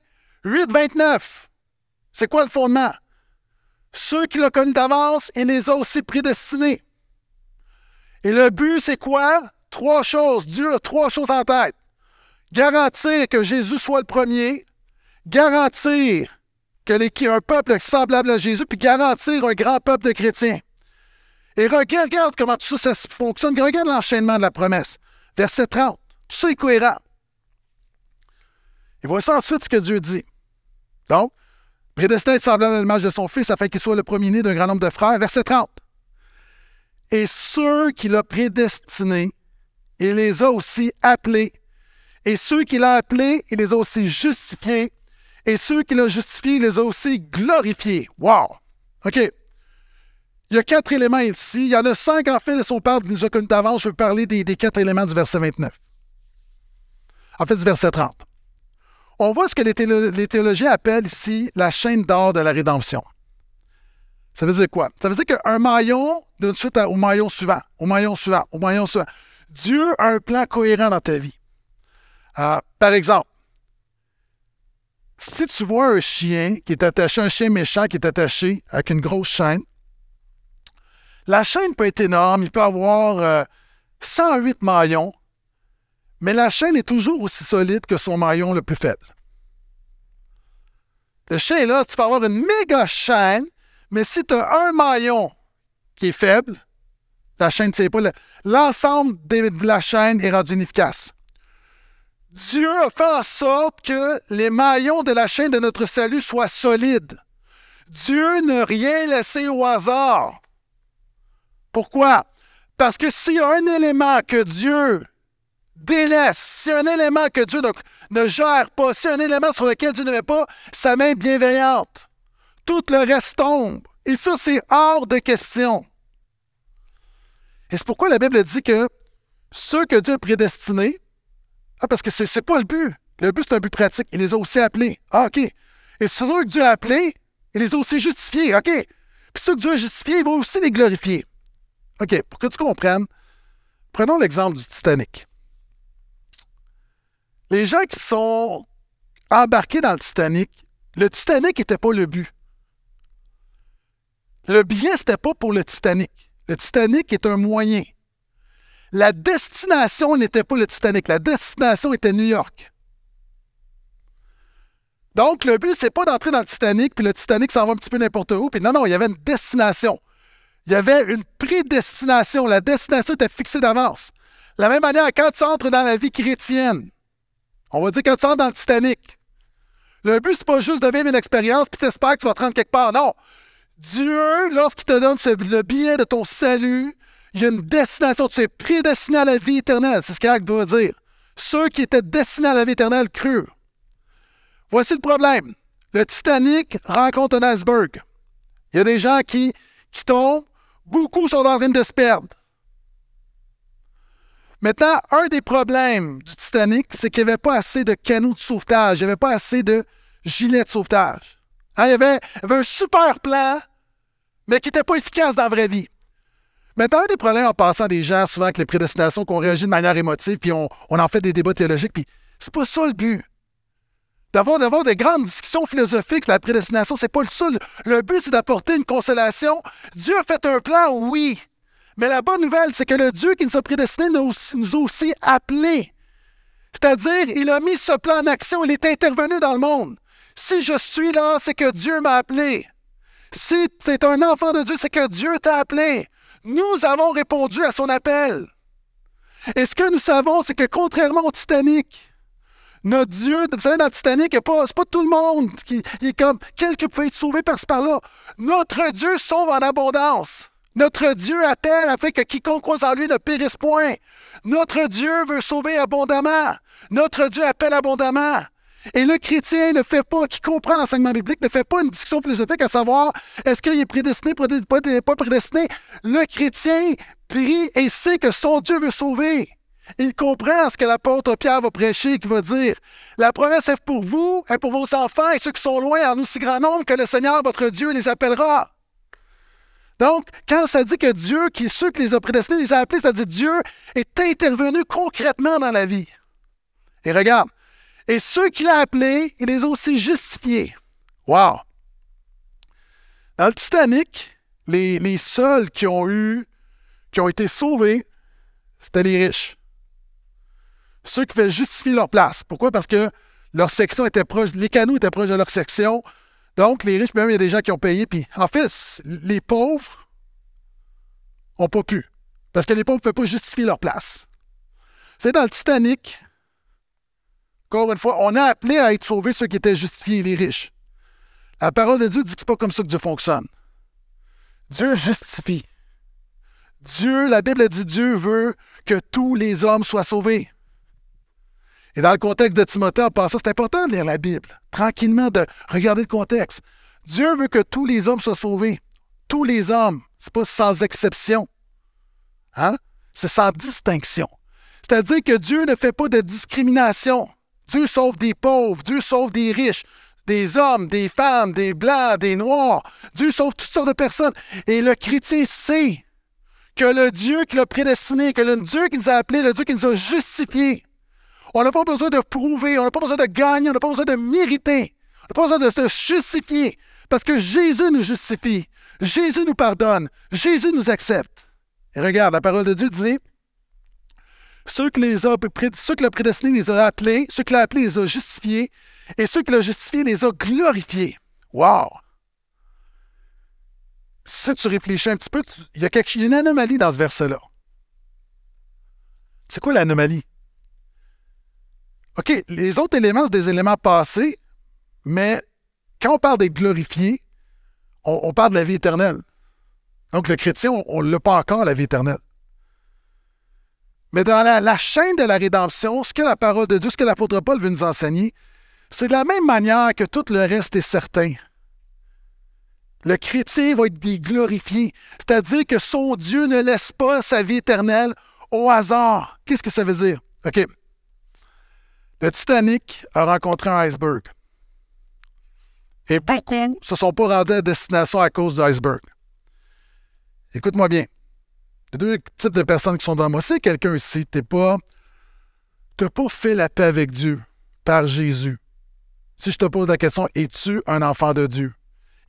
29, C'est quoi le fondement? Ceux qui l'ont connu d'avance, et les a aussi prédestinés. Et le but, c'est quoi? Trois choses. Dieu a trois choses en tête. Garantir que Jésus soit le premier, garantir qu'il y ait un peuple semblable à Jésus, puis garantir un grand peuple de chrétiens. Et regarde, comment tout ça, ça fonctionne. Regarde l'enchaînement de la promesse. Verset 30. Tout ça est cohérent. Et voici ensuite ce que Dieu dit. Donc, prédestiné est semblable à l'image de son fils afin qu'il soit le premier-né d'un grand nombre de frères. Verset 30. Et ceux qu'il a prédestinés, il les a aussi appelés. Et ceux qu'il a appelés, il les a aussi justifiés. Et ceux qu'il a justifiés, il les a aussi glorifiés. Wow! OK. Il y a quatre éléments ici. Il y en a cinq, en fait, de son père nous a connus d'avance. Je veux parler des, des, quatre éléments du verset 29. En fait, du verset 30 on voit ce que les, théologiens appellent ici la chaîne d'or de la rédemption. Ça veut dire quoi? Ça veut dire qu'un maillon donne suite au maillon suivant, au maillon suivant, au maillon suivant. Dieu a un plan cohérent dans ta vie. Ah, par exemple, si tu vois un chien qui est attaché, un chien méchant qui est attaché avec une grosse chaîne, la chaîne peut être énorme, il peut avoir 108 euh, maillons, mais la chaîne est toujours aussi solide que son maillon le plus faible. Le chien, là, tu vas avoir une méga chaîne, mais si tu as un maillon qui est faible, la chaîne ne sais pas. L'ensemble de la chaîne est rendu inefficace. Dieu a fait en sorte que les maillons de la chaîne de notre salut soient solides. Dieu n'a rien laissé au hasard. Pourquoi? Parce que s'il y a un élément que Dieu délaisse, si un élément que Dieu ne, gère pas, si un élément sur lequel Dieu ne met pas sa main bienveillante, tout le reste tombe. Et ça, c'est hors de question. Et c'est pourquoi la Bible dit que ceux que Dieu a prédestinés, ah, parce que c'est, n'est pas le but. Le but, c'est un but pratique. Il les a aussi appelés. Ah, OK. Et ceux que Dieu a appelés, il les a aussi justifiés. OK. Puis ceux que Dieu a justifiés, il va aussi les glorifier. OK. Pour que tu comprennes, prenons l'exemple du Titanic les gens qui sont embarqués dans le Titanic, le Titanic n'était pas le but. Le ce n'était pas pour le Titanic. Le Titanic est un moyen. La destination n'était pas le Titanic. La destination était New York. Donc, le but, n'est pas d'entrer dans le Titanic, puis le Titanic s'en va un petit peu n'importe où. Puis non, non, il y avait une destination. Il y avait une prédestination. La destination était fixée d'avance. la même manière, quand tu entres dans la vie chrétienne, on va dire que tu entres dans le Titanic. Le but, c'est pas juste de vivre une expérience puis t'espères que tu vas te rendre quelque part. Non. Dieu, lorsqu'il te donne le billet de ton salut, il y a une destination. Tu es prédestiné à la vie éternelle. C'est ce qu'il doit dire. Ceux qui étaient destinés à la vie éternelle crurent. Voici le problème. Le Titanic rencontre un iceberg. Il y a des gens qui, qui tombent. Beaucoup sont en train de se perdre. Maintenant, un des problèmes du Titanic, c'est qu'il n'y avait pas assez de canaux de sauvetage, il n'y avait pas assez de gilets de sauvetage. Hein, il, y avait, un super plan, mais qui n'était pas efficace dans la vraie vie. Maintenant, un des problèmes en passant des gens, souvent avec les prédestinations, qu'on réagit de manière émotive, puis on, en fait des débats théologiques, puis c'est pas ça le but d'avoir, des grandes discussions philosophiques sur la prédestination. C'est pas le seul. Le but, c'est d'apporter une consolation. Dieu a fait un plan, oui. Mais la bonne nouvelle, c'est que le Dieu qui nous a prédestinés nous a aussi appelés. C'est-à-dire, il a mis ce plan en action, il est intervenu dans le monde. Si je suis là, c'est que Dieu m'a appelé. Si tu es un enfant de Dieu, c'est que Dieu t'a appelé. Nous avons répondu à son appel. Et ce que nous savons, c'est que contrairement au Titanic, notre Dieu, vous savez, dans le Titanic, c'est pas, pas tout le monde qui est comme quelqu'un peut être sauvé par ce par-là. Notre Dieu sauve en abondance. Notre Dieu appelle afin que quiconque croise en lui ne périsse point. Notre Dieu veut sauver abondamment. Notre Dieu appelle abondamment. Et le chrétien ne fait pas, qui comprend l'enseignement biblique, ne fait pas une discussion philosophique à savoir est-ce qu'il est prédestiné, prédestiné, pas prédestiné. Le chrétien prie et sait que son Dieu veut sauver. Il comprend ce que l'apôtre Pierre va prêcher, qui va dire La promesse est pour vous, et pour vos enfants et ceux qui sont loin en aussi grand nombre que le Seigneur votre Dieu les appellera. Donc, quand ça dit que Dieu, qui ceux qui les a prédestinés, les a appelés, ça dit Dieu est intervenu concrètement dans la vie. Et regarde, et ceux qu'il a appelés, il les a aussi justifiés. Wow! Dans le Titanic, les, seuls qui ont eu, qui ont été sauvés, c'était les riches. Ceux qui veulent justifier leur place. Pourquoi? Parce que leur section était proche, les canaux étaient proches de leur section. Donc, les riches, même il y a des gens qui ont payé, puis en fait, les pauvres n'ont pas pu. Parce que les pauvres ne peuvent pas justifier leur place. C'est dans le Titanic, encore une fois, on a appelé à être sauvés ceux qui étaient justifiés, les riches. La parole de Dieu dit que n'est pas comme ça que Dieu fonctionne. Dieu justifie. Dieu, la Bible dit, Dieu veut que tous les hommes soient sauvés. Et dans le contexte de Timothée, en ça. c'est important de lire la Bible, tranquillement, de regarder le contexte. Dieu veut que tous les hommes soient sauvés. Tous les hommes. n'est pas sans exception. Hein? C'est sans distinction. C'est-à-dire que Dieu ne fait pas de discrimination. Dieu sauve des pauvres, Dieu sauve des riches, des hommes, des femmes, des blancs, des noirs. Dieu sauve toutes sortes de personnes. Et le chrétien sait que le Dieu qui l'a prédestiné, que le Dieu qui nous a appelés, le Dieu qui nous a justifiés, on n'a pas besoin de prouver, on n'a pas besoin de gagner, on n'a pas besoin de mériter, on n'a pas besoin de se justifier, parce que Jésus nous justifie, Jésus nous pardonne, Jésus nous accepte. Et regarde, la parole de Dieu dit, ceux que, les a, le prédestiné les a appelés, ceux que l'ont appelés les a justifiés, et ceux que l'a justifiés les a glorifiés. Wow! Si tu réfléchis un petit peu, il y, y a une anomalie dans ce verset-là. C'est quoi l'anomalie? OK, les autres éléments, sont des éléments passés, mais quand on parle d'être glorifié, on, parle de la vie éternelle. Donc, le chrétien, on ne l'a pas encore, la vie éternelle. Mais dans la, la, chaîne de la rédemption, ce que la parole de Dieu, ce que l'apôtre Paul veut nous enseigner, c'est de la même manière que tout le reste est certain. Le chrétien va être glorifié, c'est-à-dire que son Dieu ne laisse pas sa vie éternelle au hasard. Qu'est-ce que ça veut dire? OK. Le Titanic a rencontré un iceberg. Et beaucoup ne se sont pas rendus à destination à cause de l'iceberg. Écoute-moi bien. a deux types de personnes qui sont dans moi, c'est quelqu'un ici, t'es pas. n'as pas fait la paix avec Dieu par Jésus. Si je te pose la question, es-tu un enfant de Dieu?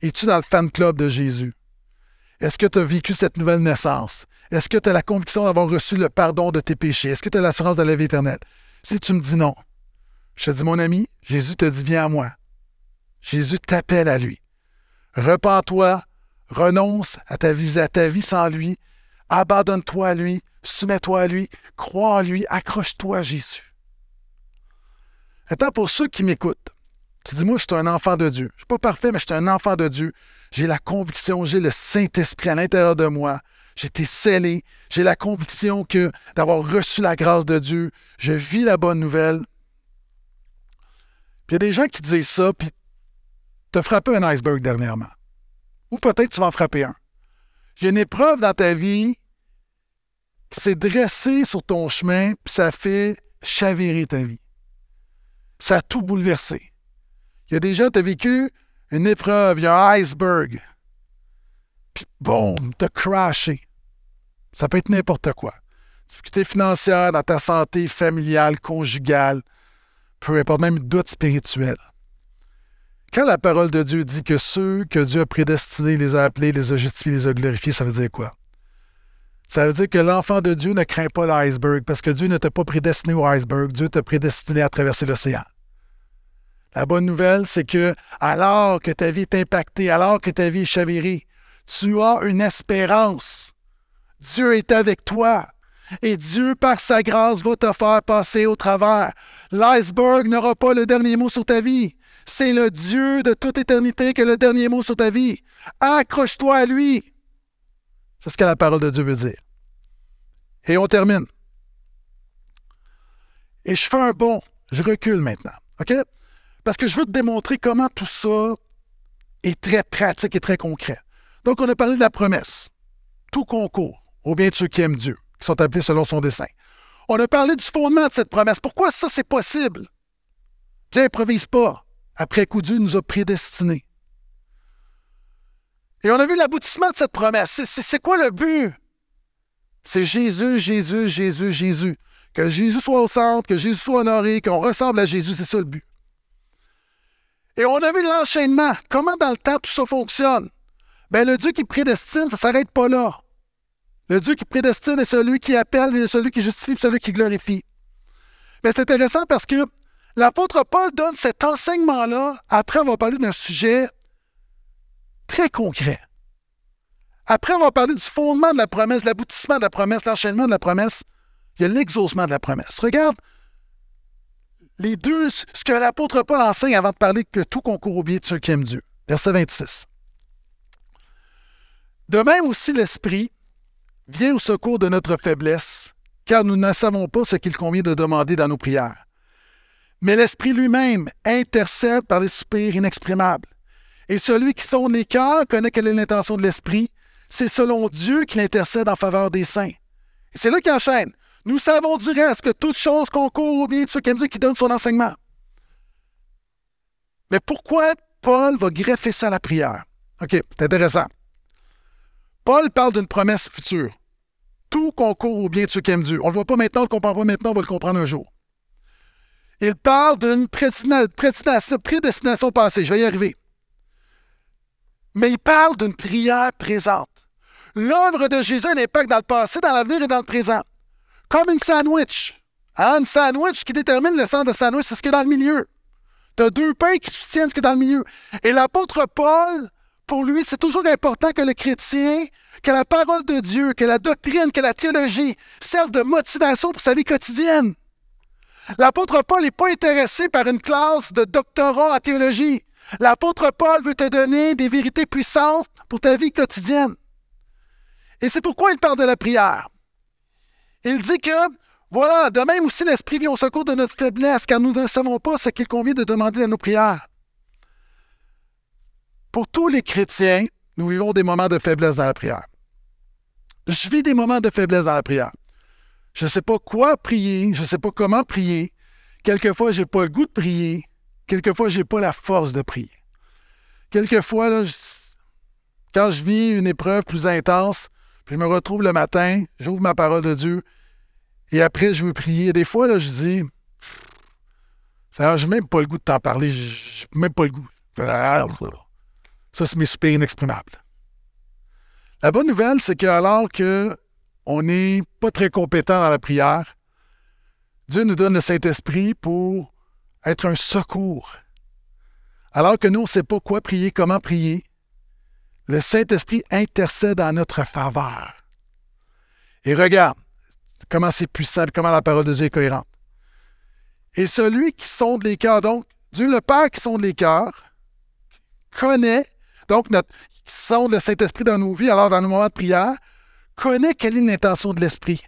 Es-tu dans le fan club de Jésus? Est-ce que tu as vécu cette nouvelle naissance? Est-ce que tu as la conviction d'avoir reçu le pardon de tes péchés? Est-ce que tu as l'assurance de la vie éternelle? Si tu me dis non, je te dis, mon ami, Jésus te dit, viens à moi. Jésus t'appelle à lui. Repends-toi, renonce à ta vie, à ta vie sans lui, abandonne-toi à lui, soumets-toi à lui, crois en lui, accroche-toi à Jésus. Attends, pour ceux qui m'écoutent, tu dis, moi, je suis un enfant de Dieu. Je ne suis pas parfait, mais je suis un enfant de Dieu. J'ai la conviction, j'ai le Saint-Esprit à l'intérieur de moi. J'ai été scellé. J'ai la conviction que d'avoir reçu la grâce de Dieu, je vis la bonne nouvelle il y a des gens qui disent ça, puis t'as frappé un iceberg dernièrement. Ou peut-être tu vas en frapper un. Il y a une épreuve dans ta vie qui s'est dressée sur ton chemin, puis ça fait chavirer ta vie. Ça a tout bouleversé. Il y a des gens, ont vécu une épreuve, il y a un iceberg. Puis boum, t'as crashé. Ça peut être n'importe quoi. Difficulté financière, dans ta santé familiale, conjugale, peu importe, même doute spirituel. Quand la parole de Dieu dit que ceux que Dieu a prédestinés, les a appelés, les a justifiés, les a glorifiés, ça veut dire quoi? Ça veut dire que l'enfant de Dieu ne craint pas l'iceberg parce que Dieu ne t'a pas prédestiné au iceberg, Dieu t'a prédestiné à traverser l'océan. La bonne nouvelle, c'est que alors que ta vie est impactée, alors que ta vie est chavirée, tu as une espérance. Dieu est avec toi et Dieu, par sa grâce, va te faire passer au travers. L'iceberg n'aura pas le dernier mot sur ta vie. C'est le Dieu de toute éternité qui a le dernier mot sur ta vie. Accroche-toi à lui. C'est ce que la parole de Dieu veut dire. Et on termine. Et je fais un bond. Je recule maintenant. OK? Parce que je veux te démontrer comment tout ça est très pratique et très concret. Donc, on a parlé de la promesse. Tout concours au bien de ceux qui aiment Dieu qui sont appelés selon son dessein. On a parlé du fondement de cette promesse. Pourquoi ça, c'est possible? Dieu n'improvise pas. Après coup, Dieu nous a prédestinés. Et on a vu l'aboutissement de cette promesse. C'est quoi le but? C'est Jésus, Jésus, Jésus, Jésus. Que Jésus soit au centre, que Jésus soit honoré, qu'on ressemble à Jésus, c'est ça le but. Et on a vu l'enchaînement. Comment dans le temps tout ça fonctionne? Bien, le Dieu qui prédestine, ça ne s'arrête pas là. Le Dieu qui prédestine est celui qui appelle, et celui qui justifie, celui qui glorifie. Mais c'est intéressant parce que l'apôtre Paul donne cet enseignement-là après avoir parlé d'un sujet très concret. Après avoir parlé du fondement de la promesse, l'aboutissement de la promesse, l'enchaînement de la promesse, il y a l'exaucement de la promesse. Regarde les deux, ce que l'apôtre Paul enseigne avant de parler que tout concourt au bien de ceux qui aiment Dieu. Verset 26. De même aussi l'Esprit Viens au secours de notre faiblesse, car nous ne savons pas ce qu'il convient de demander dans nos prières. Mais l'Esprit lui-même intercède par des soupirs inexprimables. Et celui qui sonne les cœurs connaît quelle est l'intention de l'Esprit. C'est selon Dieu qu'il intercède en faveur des saints. c'est là qu'il enchaîne. Nous savons du reste que toute chose concourt au bien de ceux qui Dieu qui donne son enseignement. Mais pourquoi Paul va greffer ça à la prière? OK, c'est intéressant. Paul parle d'une promesse future. Tout concourt au bien de qui aiment Dieu. On ne le voit pas maintenant, on ne le comprend pas maintenant, on va le comprendre un jour. Il parle d'une prédestination, passée. Je vais y arriver. Mais il parle d'une prière présente. L'œuvre de Jésus a un impact dans le passé, dans l'avenir et dans le présent. Comme une sandwich. Hein, un sandwich qui détermine le sens de sandwich, c'est ce qui est dans le milieu. Tu as deux pains qui soutiennent ce qui est dans le milieu. Et l'apôtre Paul pour lui, c'est toujours important que le chrétien, que la parole de Dieu, que la doctrine, que la théologie servent de motivation pour sa vie quotidienne. L'apôtre Paul n'est pas intéressé par une classe de doctorat en théologie. L'apôtre Paul veut te donner des vérités puissantes pour ta vie quotidienne. Et c'est pourquoi il parle de la prière. Il dit que, voilà, de même aussi l'Esprit vient au secours de notre faiblesse, car nous ne savons pas ce qu'il convient de demander à nos prières. Pour tous les chrétiens, nous vivons des moments de faiblesse dans la prière. Je vis des moments de faiblesse dans la prière. Je ne sais pas quoi prier, je ne sais pas comment prier. Quelquefois, je n'ai pas le goût de prier. Quelquefois, je n'ai pas la force de prier. Quelquefois, quand je vis une épreuve plus intense, je me retrouve le matin, j'ouvre ma parole de Dieu, et après, je veux prier. Des fois, je dis, je n'ai même pas le goût de t'en parler, je n'ai même pas le goût. Ça, c'est mes soupirs inexprimables. La bonne nouvelle, c'est que alors qu'on n'est pas très compétent dans la prière, Dieu nous donne le Saint-Esprit pour être un secours. Alors que nous, on ne sait pas quoi prier, comment prier, le Saint-Esprit intercède en notre faveur. Et regarde comment c'est puissant, comment la parole de Dieu est cohérente. Et celui qui sonde les cœurs, donc Dieu le Père qui sonde les cœurs, connaît donc, notre, sont le Saint-Esprit dans nos vies, alors dans nos moments de prière, connaît quelle est l'intention de l'Esprit.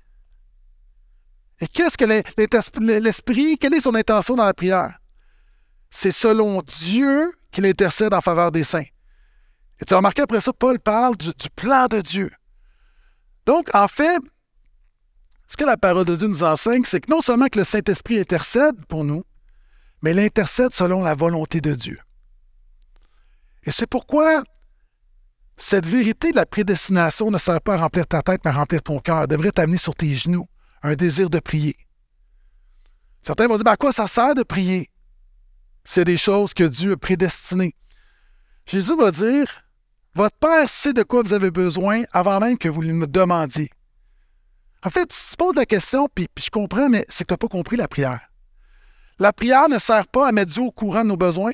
Et qu'est-ce que l'Esprit, quelle est son intention dans la prière? C'est selon Dieu qu'il intercède en faveur des saints. Et tu as remarqué après ça, Paul parle du, du plan de Dieu. Donc, en fait, ce que la parole de Dieu nous enseigne, c'est que non seulement que le Saint-Esprit intercède pour nous, mais il intercède selon la volonté de Dieu. Et c'est pourquoi cette vérité de la prédestination ne sert pas à remplir ta tête, mais à remplir ton cœur. Elle devrait t'amener sur tes genoux un désir de prier. Certains vont dire, ben à quoi ça sert de prier? C'est des choses que Dieu a prédestinées. Jésus va dire, votre Père sait de quoi vous avez besoin avant même que vous lui demandiez. En fait, si tu poses la question, puis, puis je comprends, mais c'est que tu n'as pas compris la prière. La prière ne sert pas à mettre Dieu au courant de nos besoins,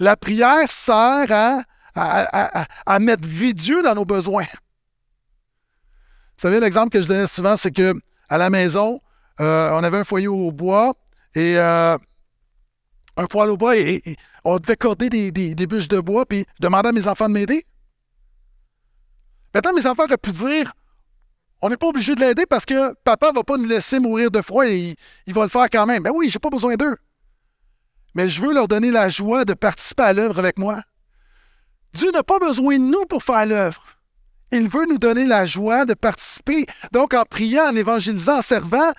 la prière sert à, mettre vie Dieu dans nos besoins. Vous savez, l'exemple que je donnais souvent, c'est que à la maison, euh, on avait un foyer au bois et euh, un poêle au bois et, on devait corder des, bûches de bois, puis demander à mes enfants de m'aider. Maintenant, mes enfants auraient pu dire on n'est pas obligé de l'aider parce que papa ne va pas nous laisser mourir de froid et il, va le faire quand même. Ben oui, j'ai pas besoin d'eux mais je veux leur donner la joie de participer à l'œuvre avec moi. Dieu n'a pas besoin de nous pour faire l'œuvre. Il veut nous donner la joie de participer. Donc, en priant, en évangélisant, en servant,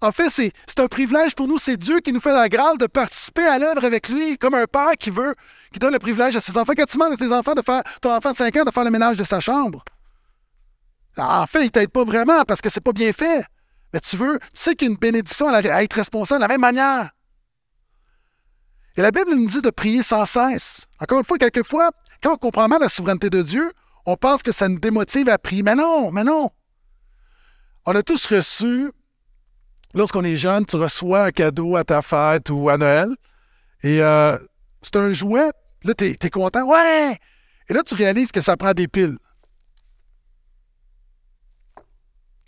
en fait, c'est un privilège pour nous. C'est Dieu qui nous fait la grâce de participer à l'œuvre avec lui, comme un père qui veut, qui donne le privilège à ses enfants. Quand tu demandes à tes enfants de faire, ton enfant de 5 ans, de faire le ménage de sa chambre, ah, en fait, il t'aide pas vraiment parce que c'est pas bien fait. Mais tu veux, tu sais qu'une bénédiction à être responsable de la même manière. Et la Bible nous dit de prier sans cesse. Encore une fois, quelquefois, quand on comprend mal la souveraineté de Dieu, on pense que ça nous démotive à prier. Mais non, mais non. On a tous reçu, lorsqu'on est jeune, tu reçois un cadeau à ta fête ou à Noël, et euh, c'est un jouet. Là, tu es, content. Ouais! Et là, tu réalises que ça prend des piles.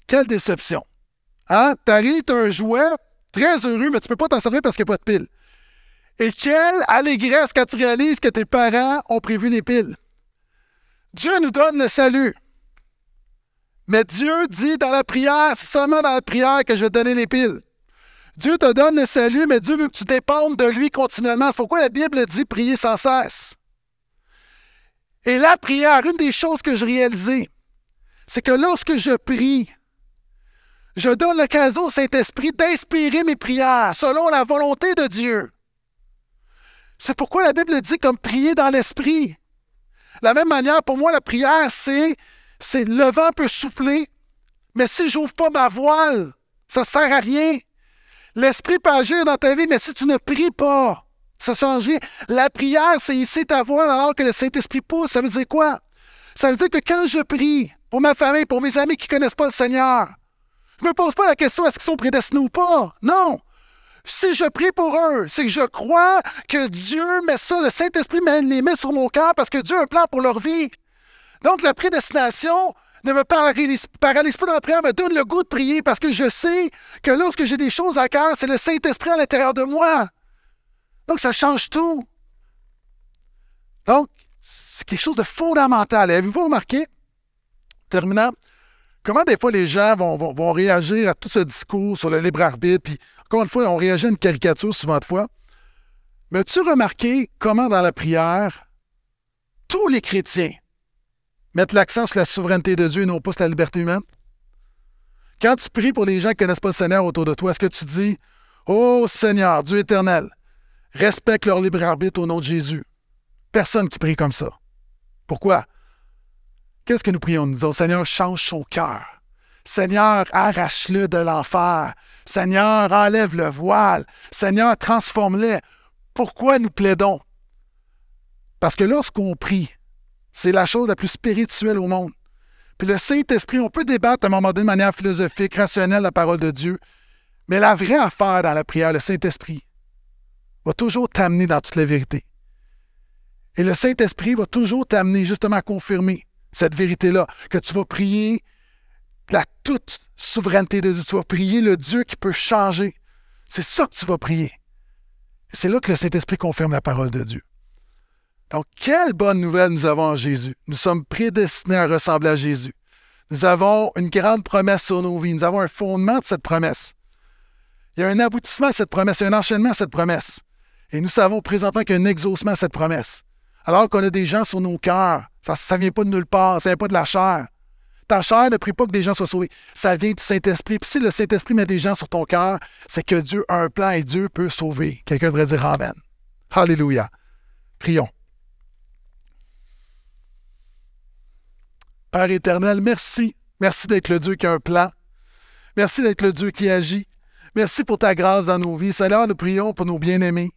Quelle déception! Hein? tu as un jouet, très heureux, mais tu peux pas t'en servir parce qu'il n'y a pas de piles. Et quelle allégresse quand tu réalises que tes parents ont prévu les piles. Dieu nous donne le salut. Mais Dieu dit dans la prière, c'est seulement dans la prière que je vais donner les piles. Dieu te donne le salut, mais Dieu veut que tu dépendes de lui continuellement. C'est pourquoi la Bible dit prier sans cesse. Et la prière, une des choses que je réalisais, c'est que lorsque je prie, je donne l'occasion au Saint-Esprit d'inspirer mes prières selon la volonté de Dieu. C'est pourquoi la Bible dit comme prier dans l'esprit. La même manière, pour moi, la prière, c'est, c'est le vent peut souffler, mais si j'ouvre pas ma voile, ça ne sert à rien. L'esprit peut agir dans ta vie, mais si tu ne pries pas, ça ne change rien. La prière, c'est ici ta voile alors que le Saint-Esprit pousse. Ça veut dire quoi? Ça veut dire que quand je prie pour ma famille, pour mes amis qui ne connaissent pas le Seigneur, je ne me pose pas la question est-ce qu'ils sont prédestinés ou pas. Non. Si je prie pour eux, c'est que je crois que Dieu met ça, le Saint-Esprit les met sur mon cœur parce que Dieu a un plan pour leur vie. Donc la prédestination ne me paralyse, pas dans la prière, me donne le goût de prier parce que je sais que lorsque j'ai des choses à cœur, c'est le Saint-Esprit à l'intérieur de moi. Donc ça change tout. Donc, c'est quelque chose de fondamental. Avez-vous remarqué, terminant, comment des fois les gens vont, réagir à tout ce discours sur le libre arbitre, puis encore une fois, on réagit à une caricature souvent de fois. Mais tu remarqué comment dans la prière, tous les chrétiens mettent l'accent sur la souveraineté de Dieu et non pas sur la liberté humaine? Quand tu pries pour les gens qui ne connaissent pas le Seigneur autour de toi, est-ce que tu dis oh Seigneur, Dieu éternel, respecte leur libre arbitre au nom de Jésus? Personne qui prie comme ça. Pourquoi? Qu'est-ce que nous prions? Nous disons Seigneur, change son cœur. Seigneur, arrache-le de l'enfer. Seigneur, enlève le voile. Seigneur, transforme le Pourquoi nous plaidons? Parce que lorsqu'on prie, c'est la chose la plus spirituelle au monde. Puis le Saint-Esprit, on peut débattre à un moment donné de manière philosophique, rationnelle, la parole de Dieu. Mais la vraie affaire dans la prière, le Saint-Esprit, va toujours t'amener dans toute la vérité. Et le Saint-Esprit va toujours t'amener justement à confirmer cette vérité-là, que tu vas prier la toute souveraineté de Dieu. Tu vas prier le Dieu qui peut changer. C'est ça que tu vas prier. C'est là que le Saint-Esprit confirme la parole de Dieu. Donc, quelle bonne nouvelle nous avons en Jésus. Nous sommes prédestinés à ressembler à Jésus. Nous avons une grande promesse sur nos vies. Nous avons un fondement de cette promesse. Il y a un aboutissement à cette promesse, il y a un enchaînement à cette promesse. Et nous savons présentement qu'il y a un exaucement à cette promesse. Alors qu'on a des gens sur nos cœurs, ça ne vient pas de nulle part, ça ne vient pas de la chair. Ta chair ne prie pas que des gens soient sauvés. Ça vient du Saint-Esprit. Puis si le Saint-Esprit met des gens sur ton cœur, c'est que Dieu a un plan et Dieu peut sauver. Quelqu'un devrait dire Amen. Alléluia. Prions. Père éternel, merci. Merci d'être le Dieu qui a un plan. Merci d'être le Dieu qui agit. Merci pour ta grâce dans nos vies. Seigneur, nous prions pour nos bien-aimés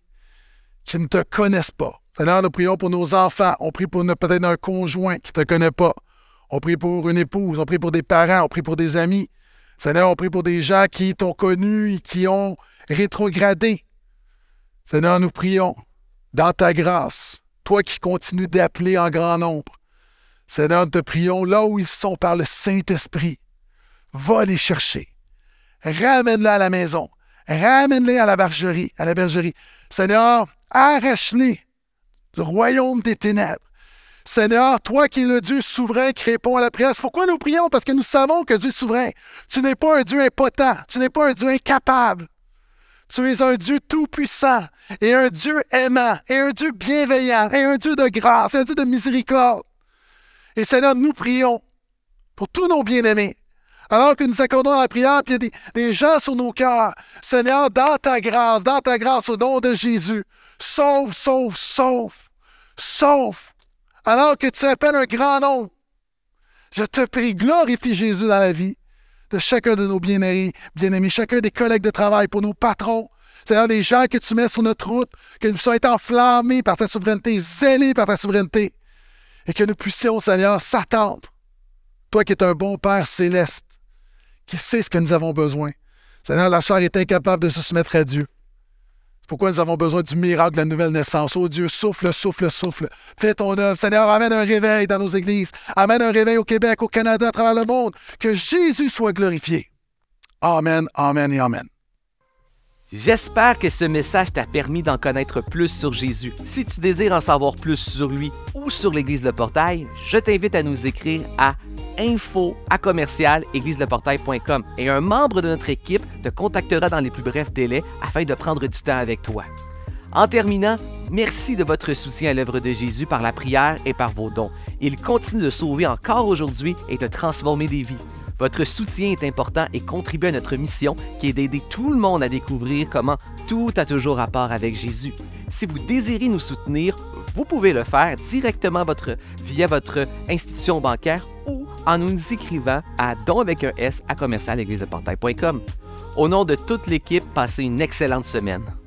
qui ne te connaissent pas. Seigneur, nous prions pour nos enfants. On prie pour peut-être un conjoint qui ne te connaît pas on prie pour une épouse, on prie pour des parents, on prie pour des amis. Seigneur, on prie pour des gens qui t'ont connu et qui ont rétrogradé. Seigneur, nous prions dans ta grâce, toi qui continues d'appeler en grand nombre. Seigneur, nous te prions là où ils sont par le Saint-Esprit. Va les chercher. Ramène-les à la maison. Ramène-les à la bergerie, à la bergerie. Seigneur, arrache-les du royaume des ténèbres Seigneur, toi qui es le Dieu souverain qui répond à la prière, pourquoi nous prions? Parce que nous savons que Dieu est souverain. Tu n'es pas un Dieu impotent, tu n'es pas un Dieu incapable. Tu es un Dieu tout-puissant et un Dieu aimant et un Dieu bienveillant et un Dieu de grâce et un Dieu de miséricorde. Et Seigneur, nous prions pour tous nos bien-aimés. Alors que nous accordons la prière, puis il y a des, des gens sur nos cœurs. Seigneur, dans ta grâce, dans ta grâce, au nom de Jésus, sauve, sauve, sauve, sauve, alors que tu appelles un grand nom, Je te prie, glorifie Jésus dans la vie de chacun de nos bien-aimés, bien-aimés, chacun des collègues de travail, pour nos patrons. Seigneur, les gens que tu mets sur notre route, que nous soyons enflammés par ta souveraineté, zélés par ta souveraineté, et que nous puissions, Seigneur, s'attendre. Toi qui es un bon Père céleste, qui sais ce que nous avons besoin. Seigneur, la chair est incapable de se soumettre à Dieu pourquoi nous avons besoin du miracle de la nouvelle naissance. Oh Dieu, souffle, souffle, souffle. Fais ton œuvre. Seigneur, amène un réveil dans nos églises. Amène un réveil au Québec, au Canada, à travers le monde. Que Jésus soit glorifié. Amen, amen et amen. J'espère que ce message t'a permis d'en connaître plus sur Jésus. Si tu désires en savoir plus sur lui ou sur l'Église Le Portail, je t'invite à nous écrire à info à commercial portail.com et un membre de notre équipe te contactera dans les plus brefs délais afin de prendre du temps avec toi. En terminant, merci de votre soutien à l'œuvre de Jésus par la prière et par vos dons. Il continue de sauver encore aujourd'hui et de transformer des vies. Votre soutien est important et contribue à notre mission qui est d'aider tout le monde à découvrir comment tout a toujours rapport avec Jésus. Si vous désirez nous soutenir, vous pouvez le faire directement via votre institution bancaire ou en nous écrivant à don avec un S à portail.com Au nom de toute l'équipe, passez une excellente semaine.